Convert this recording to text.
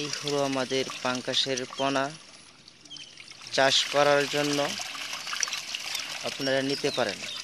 এই হলো আমাদের পাঙ্কাশের পোনা চাষ করার জন্য আপনারা নিতে পারেন